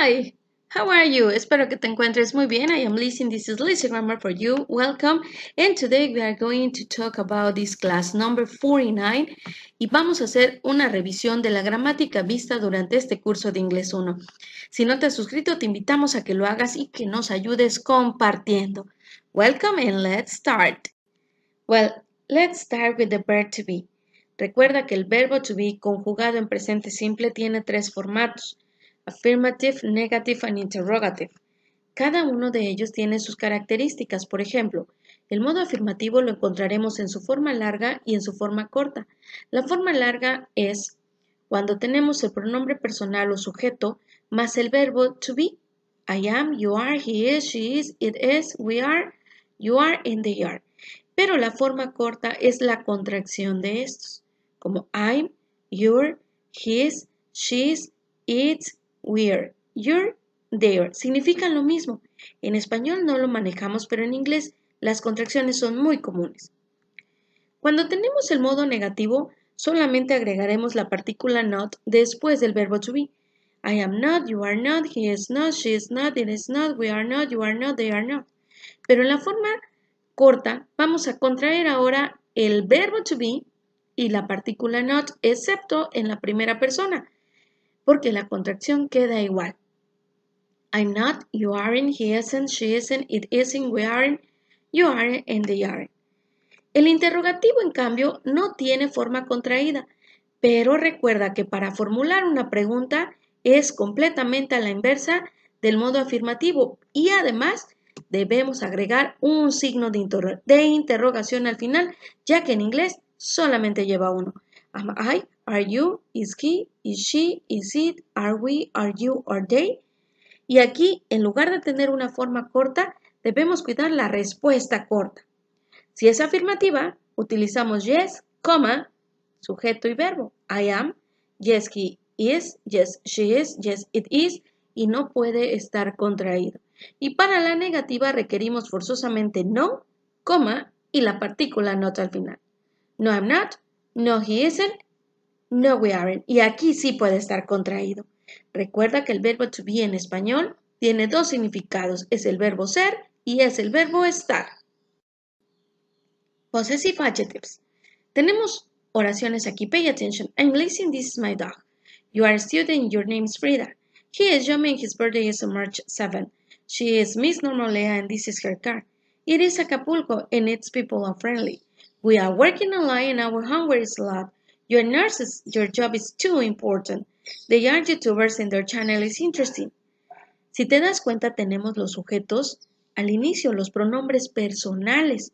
Hi, how are you? Espero que te encuentres muy bien. I am Lizzie. This is Lizzie Grammar for you. Welcome. And today we are going to talk about this class number 49 y vamos a hacer una revisión de la gramática vista durante este curso de inglés 1. Si no te has suscrito, te invitamos a que lo hagas y que nos ayudes compartiendo. Welcome and let's start. Well, let's start with the verb to be. Recuerda que el verbo to be conjugado en presente simple tiene tres formatos affirmative, negative and interrogative. Cada uno de ellos tiene sus características, por ejemplo, el modo afirmativo lo encontraremos en su forma larga y en su forma corta. La forma larga es cuando tenemos el pronombre personal o sujeto más el verbo to be. I am, you are, he is, she is, it is, we are, you are and they are. Pero la forma corta es la contracción de estos, como I'm, you're, his, she's, it's, we're, you're, they're, significan lo mismo. En español no lo manejamos, pero en inglés las contracciones son muy comunes. Cuando tenemos el modo negativo, solamente agregaremos la partícula not después del verbo to be. I am not, you are not, he is not, she is not, it is not, we are not, you are not, they are not. Pero en la forma corta vamos a contraer ahora el verbo to be y la partícula not, excepto en la primera persona porque la contracción queda igual. I'm not, you aren't, he isn't, she isn't, it isn't, we aren't, you aren't, and they aren't. El interrogativo, en cambio, no tiene forma contraída, pero recuerda que para formular una pregunta es completamente a la inversa del modo afirmativo y además debemos agregar un signo de, interrogación al final, ya que en inglés solamente lleva uno are you, is he, is she, is it, are we, are you, are they. Y aquí, en lugar de tener una forma corta, debemos cuidar la respuesta corta. Si es afirmativa, utilizamos yes, coma, sujeto y verbo. I am, yes, he is, yes, she is, yes, it is, y no puede estar contraído. Y para la negativa requerimos forzosamente no, coma y la partícula not al final. No, I'm not, no, he isn't, no, we aren't. Y aquí sí puede estar contraído. Recuerda que el verbo to be en español tiene dos significados. Es el verbo ser y es el verbo estar. Possessive adjectives. Tenemos oraciones aquí. Pay attention. I'm listening. This is my dog. You are a student. Your name is Frida. He is yummy and his birthday is on March 7. She is Miss Normalea and this is her car. It is Acapulco and its people are friendly. We are working a lot and our hunger is a lot. Your nurses, your job is too important. They are YouTubers and their channel is interesting. Si te das cuenta, tenemos los sujetos al inicio, los pronombres personales.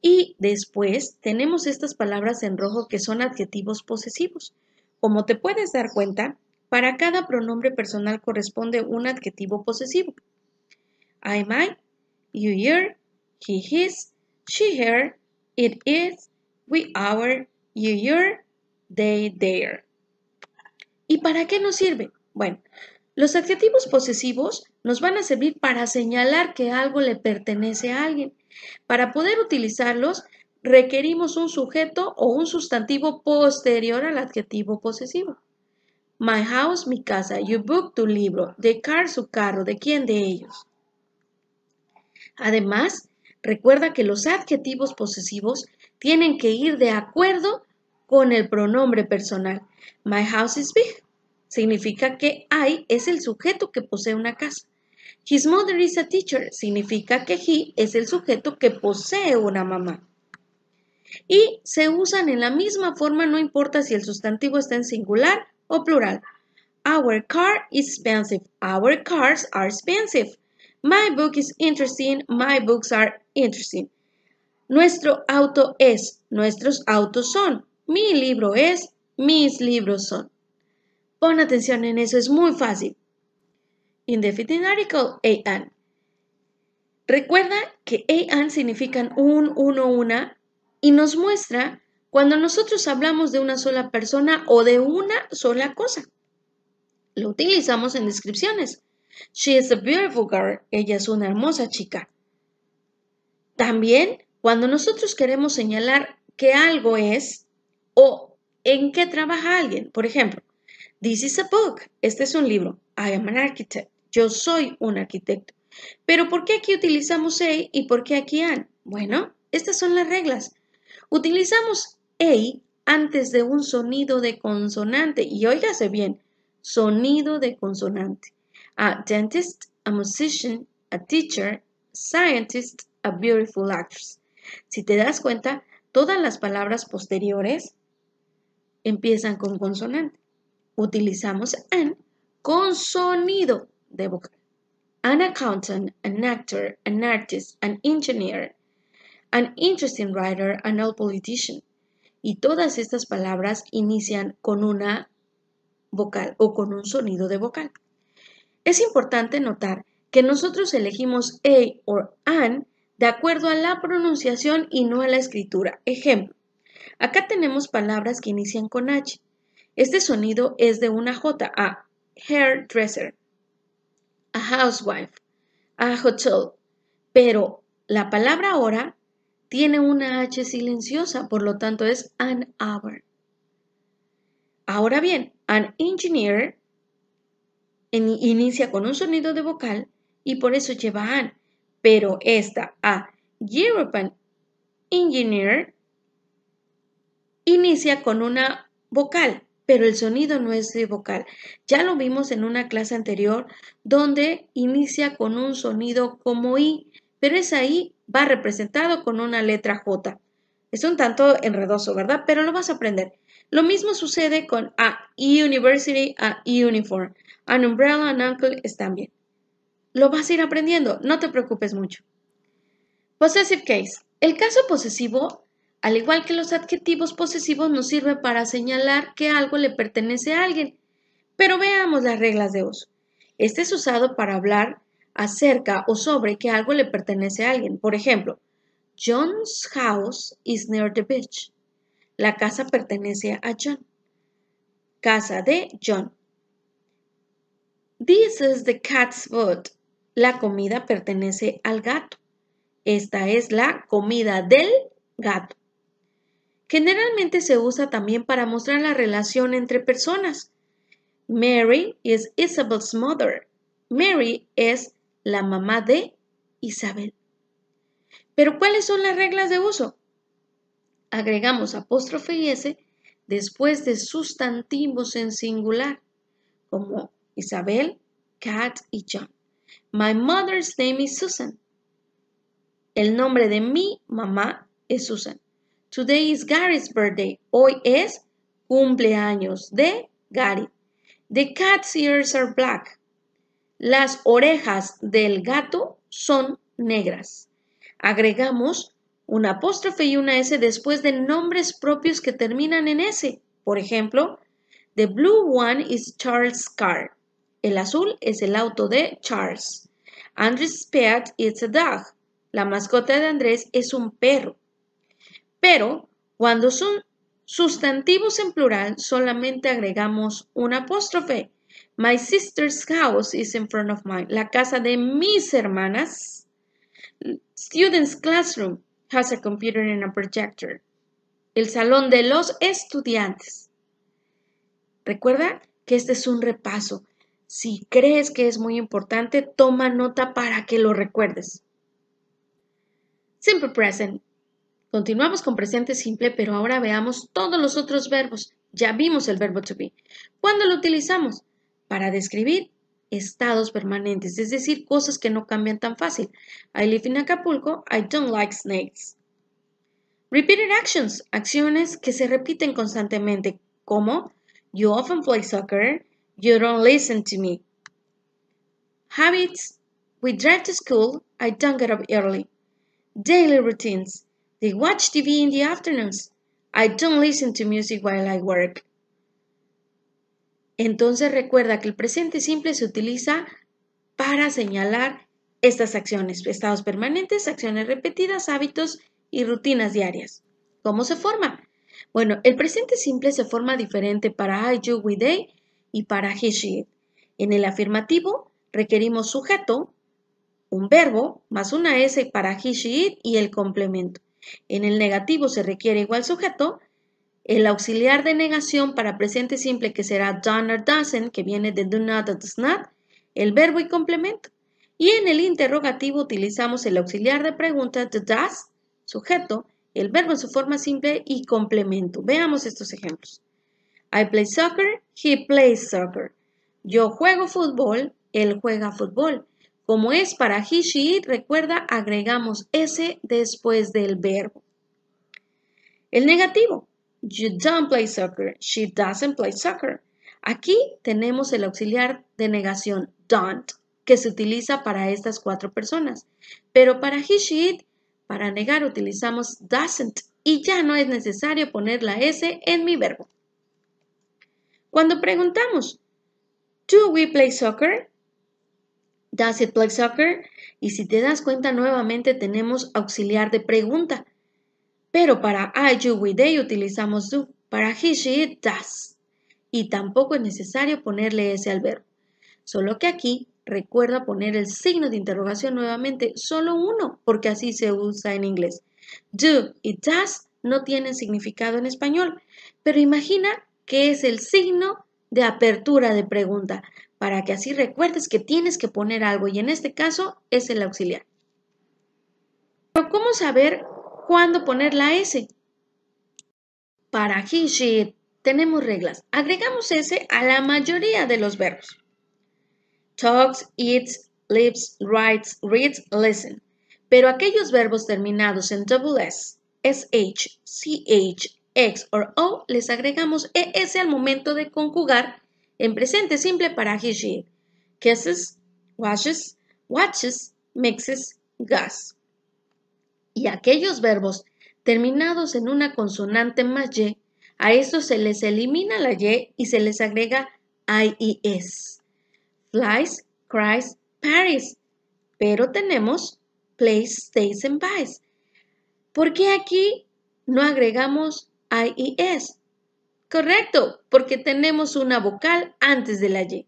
Y después tenemos estas palabras en rojo que son adjetivos posesivos. Como te puedes dar cuenta, para cada pronombre personal corresponde un adjetivo posesivo. I, my, you, your, he, his, she, her, it is, we, our, you, your, they, there. ¿Y para qué nos sirve? Bueno, los adjetivos posesivos nos van a servir para señalar que algo le pertenece a alguien. Para poder utilizarlos, requerimos un sujeto o un sustantivo posterior al adjetivo posesivo. My house, mi casa. Your book, tu libro. The car, su carro. ¿De quién? De ellos. Además, recuerda que los adjetivos posesivos tienen que ir de acuerdo con el pronombre personal. My house is big. Significa que I es el sujeto que posee una casa. His mother is a teacher. Significa que he es el sujeto que posee una mamá. Y se usan en la misma forma, no importa si el sustantivo está en singular o plural. Our car is expensive. Our cars are expensive. My book is interesting. My books are interesting. Nuestro auto es. Nuestros autos son. Mi libro es, mis libros son. Pon atención en eso, es muy fácil. Indefinite article, a an. Recuerda que a an significan un, uno, una y nos muestra cuando nosotros hablamos de una sola persona o de una sola cosa. Lo utilizamos en descripciones. She is a beautiful girl. Ella es una hermosa chica. También, cuando nosotros queremos señalar que algo es, o en qué trabaja alguien. Por ejemplo, this is a book. Este es un libro. I am an architect. Yo soy un arquitecto. Pero ¿por qué aquí utilizamos a y por qué aquí an? Bueno, estas son las reglas. Utilizamos a antes de un sonido de consonante. Y óigase bien, sonido de consonante. A dentist, a musician, a teacher, scientist, a beautiful actress. Si te das cuenta, todas las palabras posteriores empiezan con consonante. Utilizamos an con sonido de vocal. An accountant, an actor, an artist, an engineer, an interesting writer, an old politician. Y todas estas palabras inician con una vocal o con un sonido de vocal. Es importante notar que nosotros elegimos a o an de acuerdo a la pronunciación y no a la escritura. Ejemplo, Acá tenemos palabras que inician con H. Este sonido es de una J a hairdresser, a housewife, a hotel. Pero la palabra hora tiene una H silenciosa, por lo tanto es an hour. Ahora bien, an engineer inicia con un sonido de vocal y por eso lleva an, pero esta a European engineer inicia con una vocal, pero el sonido no es de vocal. Ya lo vimos en una clase anterior donde inicia con un sonido como I, pero esa I va representado con una letra J. Es un tanto enredoso, ¿verdad? Pero lo vas a aprender. Lo mismo sucede con a university, a uniform, an umbrella, an uncle están bien. Lo vas a ir aprendiendo, no te preocupes mucho. Possessive case. El caso posesivo al igual que los adjetivos posesivos nos sirve para señalar que algo le pertenece a alguien. Pero veamos las reglas de uso. Este es usado para hablar acerca o sobre que algo le pertenece a alguien. Por ejemplo, John's house is near the beach. La casa pertenece a John. Casa de John. This is the cat's food. La comida pertenece al gato. Esta es la comida del gato generalmente se usa también para mostrar la relación entre personas. Mary is Isabel's mother. Mary es la mamá de Isabel. Pero ¿cuáles son las reglas de uso? Agregamos apóstrofe y s después de sustantivos en singular, como Isabel, Cat y John. My mother's name is Susan. El nombre de mi mamá es Susan. Today is Gary's birthday. Hoy es cumpleaños de Gary. The cat's ears are black. Las orejas del gato son negras. Agregamos una apóstrofe y una S después de nombres propios que terminan en S. Por ejemplo, the blue one is Charles' car. El azul es el auto de Charles. Andrés' pet is a dog. La mascota de Andrés es un perro. Pero cuando son sustantivos en plural, solamente agregamos un apóstrofe. My sister's house is in front of mine. La casa de mis hermanas. Student's classroom has a computer and a projector. El salón de los estudiantes. Recuerda que este es un repaso. Si crees que es muy importante, toma nota para que lo recuerdes. Simple present. Continuamos con presente simple, pero ahora veamos todos los otros verbos. Ya vimos el verbo to be. ¿Cuándo lo utilizamos? Para describir estados permanentes, es decir, cosas que no cambian tan fácil. I live in Acapulco, I don't like snakes. Repeated actions, acciones que se repiten constantemente, como You often play soccer, you don't listen to me. Habits, we drive to school, I don't get up early. Daily routines, They watch TV in the afternoons. I don't listen to music while I work. Entonces recuerda que el presente simple se utiliza para señalar estas acciones, estados permanentes, acciones repetidas, hábitos y rutinas diarias. ¿Cómo se forma? Bueno, el presente simple se forma diferente para I, you, we, they y para he, she, it. En el afirmativo requerimos sujeto, un verbo, más una S para he, she, it y el complemento. En el negativo se requiere igual sujeto, el auxiliar de negación para presente simple que será done or doesn't, que viene de do not or does not, el verbo y complemento. Y en el interrogativo utilizamos el auxiliar de pregunta the does, sujeto, el verbo en su forma simple y complemento. Veamos estos ejemplos. I play soccer, he plays soccer. Yo juego fútbol, él juega fútbol. Como es para he, she, it, recuerda, agregamos s después del verbo. El negativo. You don't play soccer. She doesn't play soccer. Aquí tenemos el auxiliar de negación don't, que se utiliza para estas cuatro personas. Pero para he, she, it, para negar utilizamos doesn't y ya no es necesario poner la s en mi verbo. Cuando preguntamos, ¿Do we play soccer? Does it play soccer? Y si te das cuenta, nuevamente tenemos auxiliar de pregunta. Pero para I, you, we, they utilizamos do. Para he, she, it, does. Y tampoco es necesario ponerle ese al verbo. Solo que aquí recuerda poner el signo de interrogación nuevamente, solo uno, porque así se usa en inglés. Do y does no tienen significado en español, pero imagina que es el signo de apertura de pregunta para que así recuerdes que tienes que poner algo y en este caso es el auxiliar. Pero ¿cómo saber cuándo poner la S? Para he, she, tenemos reglas. Agregamos S a la mayoría de los verbos. Talks, eats, lives, writes, reads, listen. Pero aquellos verbos terminados en double S, SH, CH, X o O les agregamos ES al momento de conjugar en presente simple para he, she. Kisses, washes, watches, mixes, gas. Y aquellos verbos terminados en una consonante más y, a eso se les elimina la y y se les agrega IES. Flies, cries, parries. Pero tenemos place, stays and buys. ¿Por qué aquí no agregamos IES? Correcto, porque tenemos una vocal antes de la Y.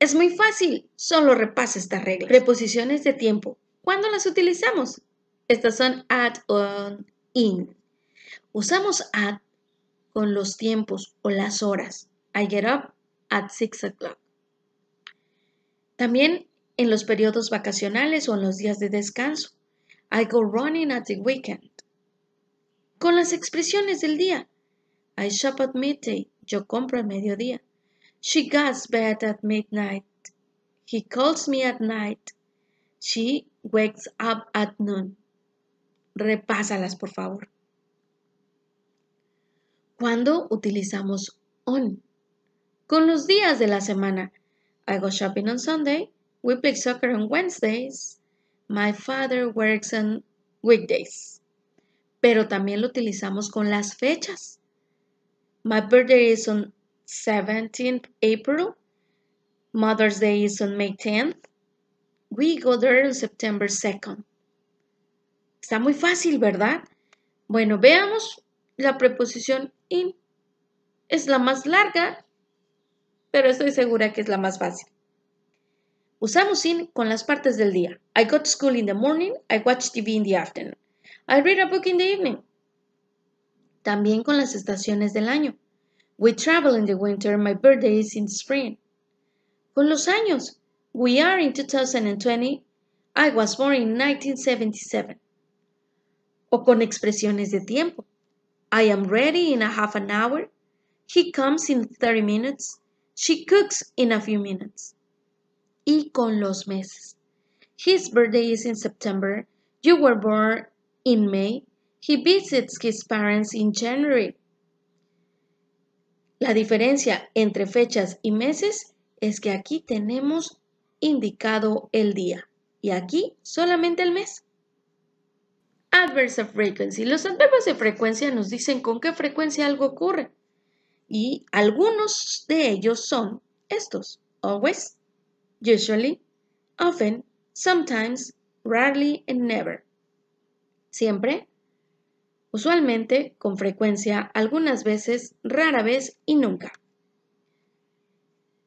Es muy fácil, solo repasa esta regla. Preposiciones de tiempo. ¿Cuándo las utilizamos? Estas son at, on, in. Usamos at con los tiempos o las horas. I get up at six o'clock. También en los periodos vacacionales o en los días de descanso. I go running at the weekend. Con las expresiones del día. I shop at midday, yo compro al mediodía. She gets bed at midnight, he calls me at night, she wakes up at noon. Repásalas, por favor. ¿Cuándo utilizamos on? Con los días de la semana. I go shopping on Sunday, we play soccer on Wednesdays, my father works on weekdays. Pero también lo utilizamos con las fechas. My birthday is on 17th April. Mother's Day is on May 10th. We go there on September 2nd. Está muy fácil, ¿verdad? Bueno, veamos la preposición in. Es la más larga, pero estoy segura que es la más fácil. Usamos in con las partes del día. I go to school in the morning, I watch TV in the afternoon. I read a book in the evening también con las estaciones del año. We travel in the winter, my birthday is in spring. Con los años, we are in 2020, I was born in 1977. O con expresiones de tiempo. I am ready in a half an hour. He comes in 30 minutes. She cooks in a few minutes. Y con los meses. His birthday is in September. You were born in May. He visits his parents in January. La diferencia entre fechas y meses es que aquí tenemos indicado el día y aquí solamente el mes. Adverbs of frequency. Los adverbios de frecuencia nos dicen con qué frecuencia algo ocurre. Y algunos de ellos son estos. Always, usually, often, sometimes, rarely, and never. Siempre, usualmente, con frecuencia, algunas veces, rara vez y nunca.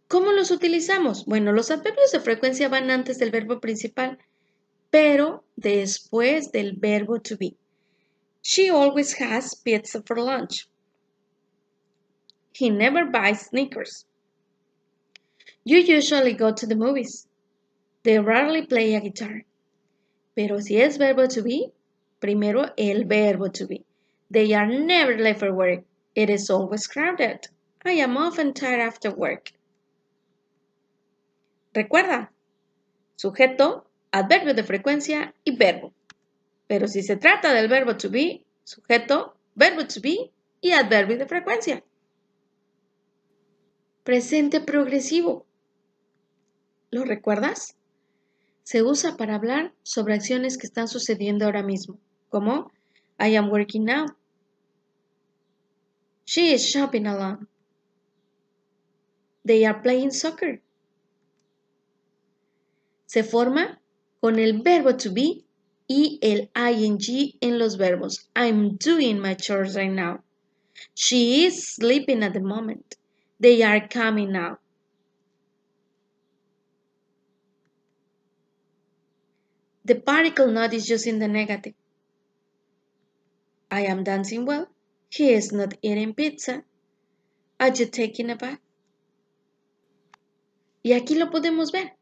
¿Cómo los utilizamos? Bueno, los adverbios de frecuencia van antes del verbo principal, pero después del verbo to be. She always has pizza for lunch. He never buys sneakers. You usually go to the movies. They rarely play a guitar. Pero si es verbo to be, Primero, el verbo to be. They are never left for work. It is always crowded. I am often tired after work. Recuerda, sujeto, adverbio de frecuencia y verbo. Pero si se trata del verbo to be, sujeto, verbo to be y adverbio de frecuencia. Presente progresivo. ¿Lo recuerdas? Se usa para hablar sobre acciones que están sucediendo ahora mismo. como I am working now. She is shopping alone. They are playing soccer. Se forma con el verbo to be y el ing en los verbos. I'm doing my chores right now. She is sleeping at the moment. They are coming now. The particle not is used in the negative. I am dancing well. He is not eating pizza. Are you taking a bath? Y aquí lo podemos ver.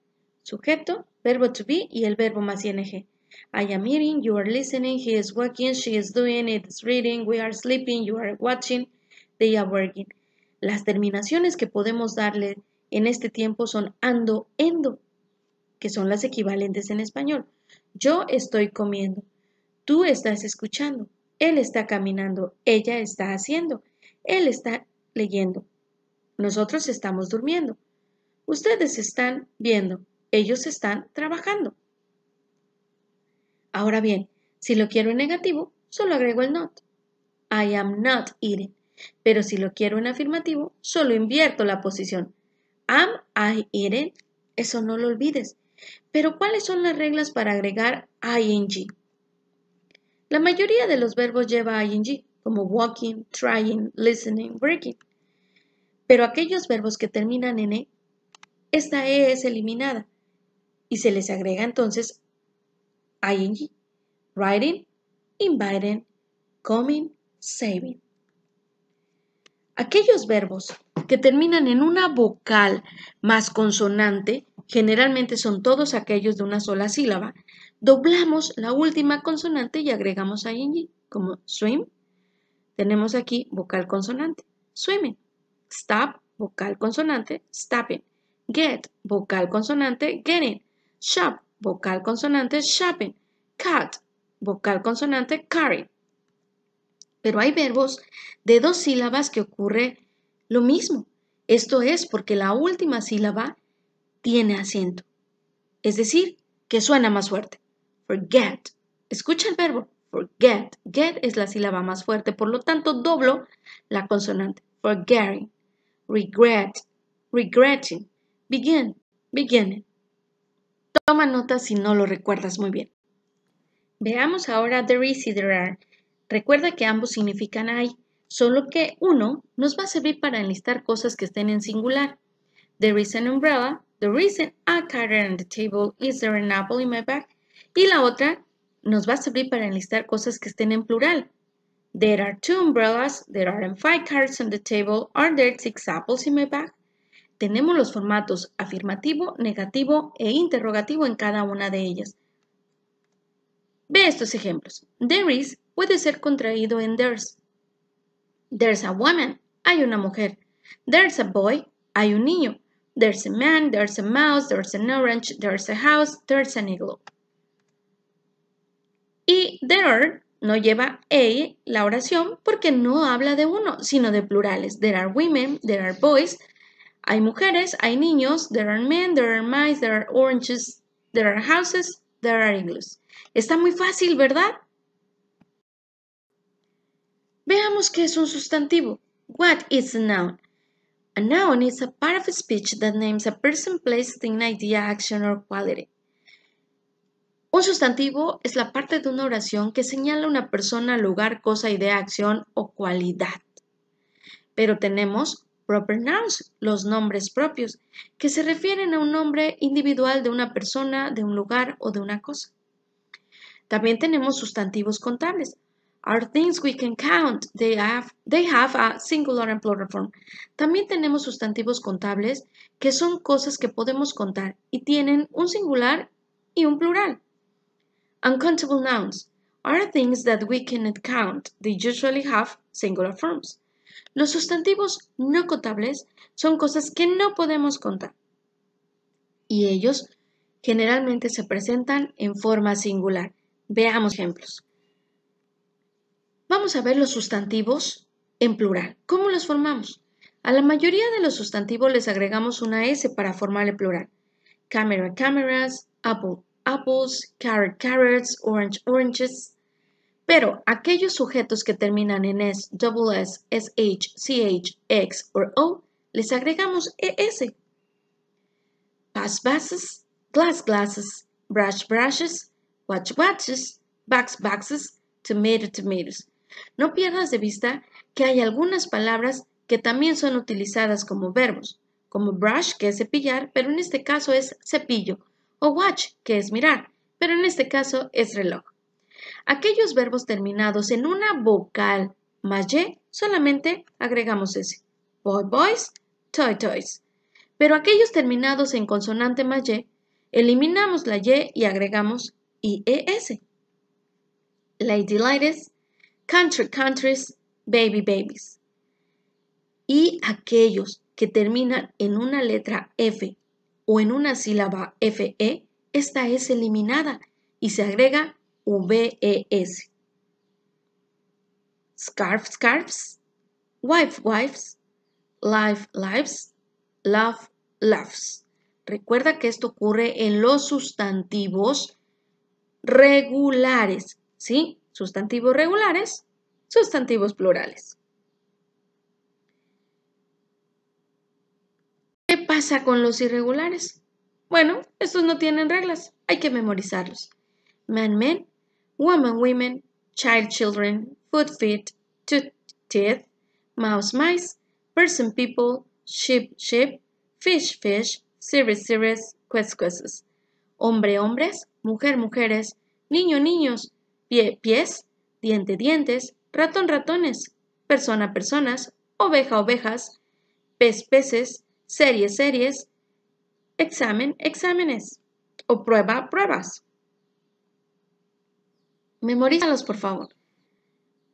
Sujeto, verbo to be y el verbo más ing. I am eating, you are listening, he is walking, she is doing, it is reading, we are sleeping, you are watching, they are working. Las terminaciones que podemos darle en este tiempo son ando, endo, que son las equivalentes en español. Yo estoy comiendo, tú estás escuchando, él está caminando, ella está haciendo, él está leyendo. Nosotros estamos durmiendo. Ustedes están viendo, ellos están trabajando. Ahora bien, si lo quiero en negativo, solo agrego el not. I am not eating. Pero si lo quiero en afirmativo, solo invierto la posición. Am I eating? Eso no lo olvides. Pero ¿cuáles son las reglas para agregar ing? La mayoría de los verbos lleva ing, como walking, trying, listening, breaking. Pero aquellos verbos que terminan en e, esta e es eliminada y se les agrega entonces ing, writing, inviting, coming, saving. Aquellos verbos que terminan en una vocal más consonante, generalmente son todos aquellos de una sola sílaba, doblamos la última consonante y agregamos ing, como swim. Tenemos aquí vocal consonante, swimming. Stop, vocal consonante, stopping. Get, vocal consonante, getting. Shop, vocal consonante, shopping. Cut, vocal consonante, carry. Pero hay verbos de dos sílabas que ocurre lo mismo. Esto es porque la última sílaba tiene acento, es decir, que suena más fuerte forget. Escucha el verbo forget. Get es la sílaba más fuerte, por lo tanto doblo la consonante. Forgetting, regret, regretting, begin, beginning. Toma nota si no lo recuerdas muy bien. Veamos ahora there is there are. Recuerda que ambos significan hay, solo que uno nos va a servir para enlistar cosas que estén en singular. There is an umbrella, there is a card on the table, is there an apple in my bag? Y la otra nos va a servir para enlistar cosas que estén en plural. There are two umbrellas, there are five cards on the table, are there six apples in my bag? Tenemos los formatos afirmativo, negativo e interrogativo en cada una de ellas. Ve estos ejemplos. There is puede ser contraído en there's. There's a woman, hay una mujer. There's a boy, hay un niño. There's a man, there's a mouse, there's an orange, there's a house, there's an igloo. Y there no lleva a la oración porque no habla de uno, sino de plurales. There are women, there are boys, hay mujeres, hay niños, there are men, there are mice, there are oranges, there are houses, there are igloos. Está muy fácil, ¿verdad? Veamos qué es un sustantivo. What is a noun? A noun is a part of speech that names a person, place, thing, idea, action, or quality. Un sustantivo es la parte de una oración que señala una persona, lugar, cosa, idea, acción o cualidad. Pero tenemos proper nouns, los nombres propios, que se refieren a un nombre individual de una persona, de un lugar o de una cosa. También tenemos sustantivos contables. Are things we can count. They have, they have a singular and plural form. También tenemos sustantivos contables que son cosas que podemos contar y tienen un singular y un plural. Uncountable nouns are things that we cannot count. They usually have singular forms. Los sustantivos no contables son cosas que no podemos contar. Y ellos generalmente se presentan en forma singular. Veamos ejemplos. Vamos a ver los sustantivos en plural. ¿Cómo los formamos? A la mayoría de los sustantivos les agregamos una S para formar el plural. Camera, cameras, apple, apples, carrot carrots, orange oranges. Pero aquellos sujetos que terminan en s, s, s, sh, ch, x o o, les agregamos es. Pass passes, glass glasses, brush brushes, watch watches, box boxes, tomato tomatoes. No pierdas de vista que hay algunas palabras que también son utilizadas como verbos, como brush, que es cepillar, pero en este caso es cepillo, o watch, que es mirar, pero en este caso es reloj. Aquellos verbos terminados en una vocal más y solamente agregamos ese. Boy boys, toy toys. Pero aquellos terminados en consonante más y, eliminamos la y y agregamos ies. E, Lady ladies, country countries, baby babies. Y aquellos que terminan en una letra F o en una sílaba FE, esta es eliminada y se agrega VES. Scarf, scarfs, wife, wives, life, lives, love, loves. Recuerda que esto ocurre en los sustantivos regulares, ¿sí? Sustantivos regulares, sustantivos plurales. pasa con los irregulares? Bueno, estos no tienen reglas, hay que memorizarlos. Man, men, woman, women, child, children, Foot, feet, tooth, teeth, mouse, mice, person, people, sheep, sheep, fish, fish, series, series, quest, quests. Hombre, hombres, mujer, mujeres, niño, niños, pie, pies, diente, dientes, ratón, ratones, persona, personas, oveja, ovejas, pez, peces, series, series, examen, exámenes o prueba, pruebas. Memorízalos, por favor.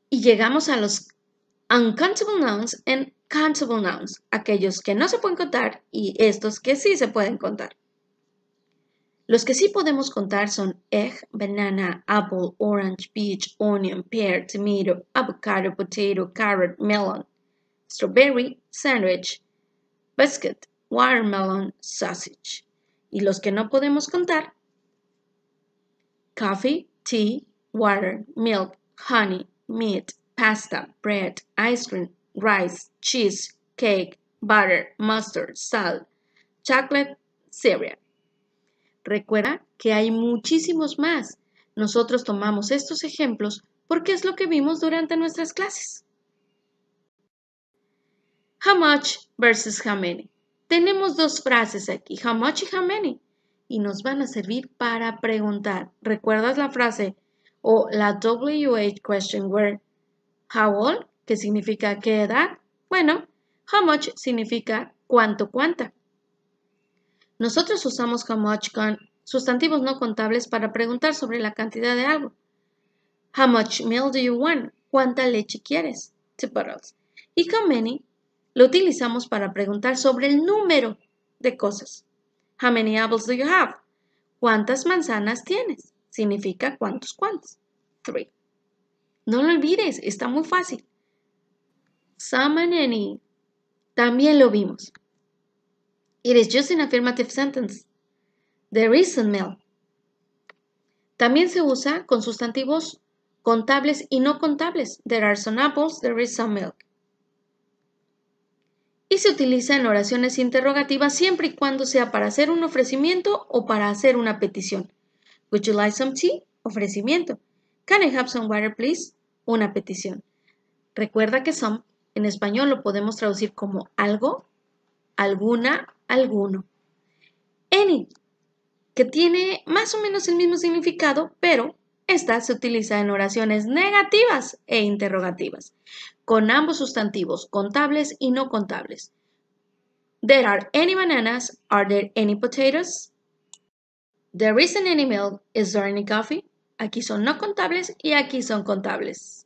Y llegamos a los uncountable nouns and countable nouns, aquellos que no se pueden contar y estos que sí se pueden contar. Los que sí podemos contar son egg, banana, apple, orange, peach, onion, pear, tomato, avocado, potato, carrot, melon, strawberry, sandwich, Biscuit, Watermelon, Sausage. Y los que no podemos contar, coffee, tea, water, milk, honey, meat, pasta, bread, ice cream, rice, cheese, cake, butter, mustard, salt, chocolate, cereal. Recuerda que hay muchísimos más. Nosotros tomamos estos ejemplos porque es lo que vimos durante nuestras clases. How much versus how many. Tenemos dos frases aquí, how much y how many, y nos van a servir para preguntar. ¿Recuerdas la frase o la WH question word. how old, que significa qué edad? Bueno, how much significa cuánto cuánta. Nosotros usamos how much con sustantivos no contables para preguntar sobre la cantidad de algo. How much milk do you want? ¿Cuánta leche quieres? Two Y how many lo utilizamos para preguntar sobre el número de cosas. How many apples do you have? ¿Cuántas manzanas tienes? Significa cuántos cuántos. Three. No lo olvides, está muy fácil. Some and any. También lo vimos. It is just an affirmative sentence. There is some milk. También se usa con sustantivos contables y no contables. There are some apples, there is some milk y se utiliza en oraciones interrogativas siempre y cuando sea para hacer un ofrecimiento o para hacer una petición. Would you like some tea? Ofrecimiento. Can I have some water, please? Una petición. Recuerda que some en español lo podemos traducir como algo, alguna, alguno. Any, que tiene más o menos el mismo significado, pero esta se utiliza en oraciones negativas e interrogativas, con ambos sustantivos, contables y no contables. There are any bananas? Are there any potatoes? There isn't any milk. Is there any coffee? Aquí son no contables y aquí son contables.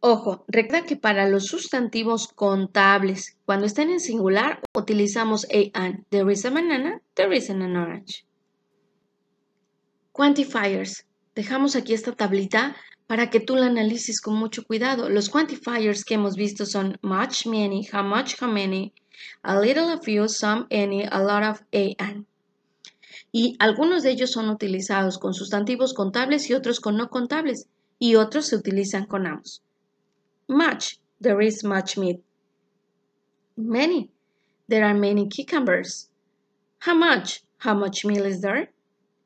Ojo, recuerda que para los sustantivos contables, cuando estén en singular, utilizamos a and. There is a banana, there isn't an orange. Quantifiers. Dejamos aquí esta tablita para que tú la analices con mucho cuidado. Los quantifiers que hemos visto son much, many, how much, how many, a little, a few, some, any, a lot of, a, and. Y algunos de ellos son utilizados con sustantivos contables y otros con no contables, y otros se utilizan con ambos. Much, there is much meat. Many, there are many cucumbers. How much, how much meal is there?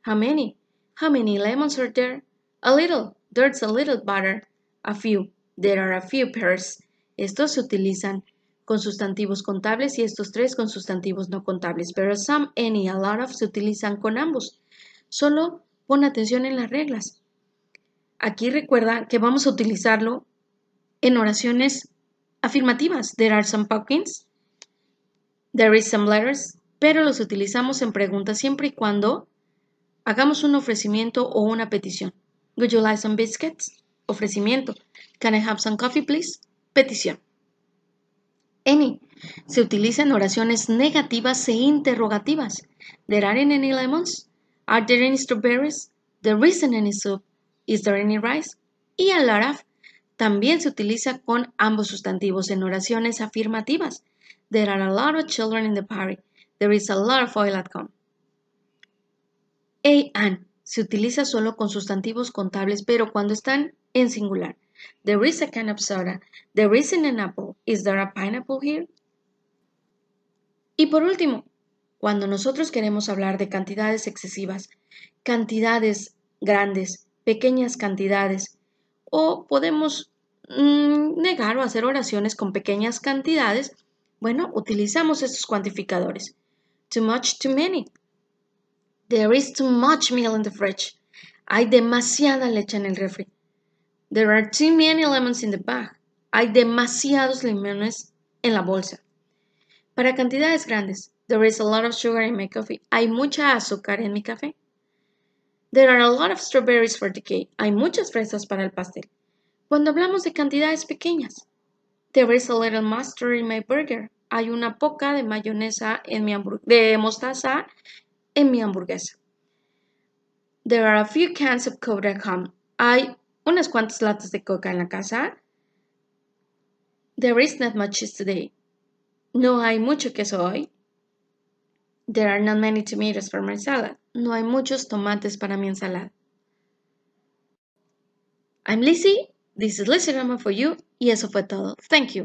How many, How many lemons are there? A little. There's a little butter. A few. There are a few pears. Estos se utilizan con sustantivos contables y estos tres con sustantivos no contables, pero some, any, a lot of se utilizan con ambos. Solo pon atención en las reglas. Aquí recuerda que vamos a utilizarlo en oraciones afirmativas. There are some pumpkins. There is some letters. Pero los utilizamos en preguntas siempre y cuando Hagamos un ofrecimiento o una petición. Would you like some biscuits? Ofrecimiento. Can I have some coffee, please? Petición. Any. Se utiliza en oraciones negativas e interrogativas. There aren't any lemons. Are there any strawberries? There isn't any soup. Is there any rice? Y lot of. también se utiliza con ambos sustantivos en oraciones afirmativas. There are a lot of children in the party. There is a lot of oil at home. A-an se utiliza solo con sustantivos contables, pero cuando están en singular. There is a can of soda. There isn't an apple. Is there a pineapple here? Y por último, cuando nosotros queremos hablar de cantidades excesivas, cantidades grandes, pequeñas cantidades, o podemos mm, negar o hacer oraciones con pequeñas cantidades, bueno, utilizamos estos cuantificadores. Too much, too many. There is too much milk in the fridge. Hay demasiada leche en el refri. There are too many lemons in the bag. Hay demasiados limones en la bolsa. Para cantidades grandes, there is a lot of sugar in my coffee. Hay mucha azúcar en mi café. There are a lot of strawberries for the cake. Hay muchas fresas para el pastel. Cuando hablamos de cantidades pequeñas, there is a little mustard in my burger. Hay una poca de mayonesa en mi de en mi hamburguesa. There are a few cans of Coke at home. Hay unas cuantas latas de coca en la casa. There is not much cheese today. No hay mucho queso hoy. There are not many tomatoes for my salad. No hay muchos tomates para mi ensalada. I'm Lizzie. This is Lizzie Rama for you. Y eso fue todo. Thank you.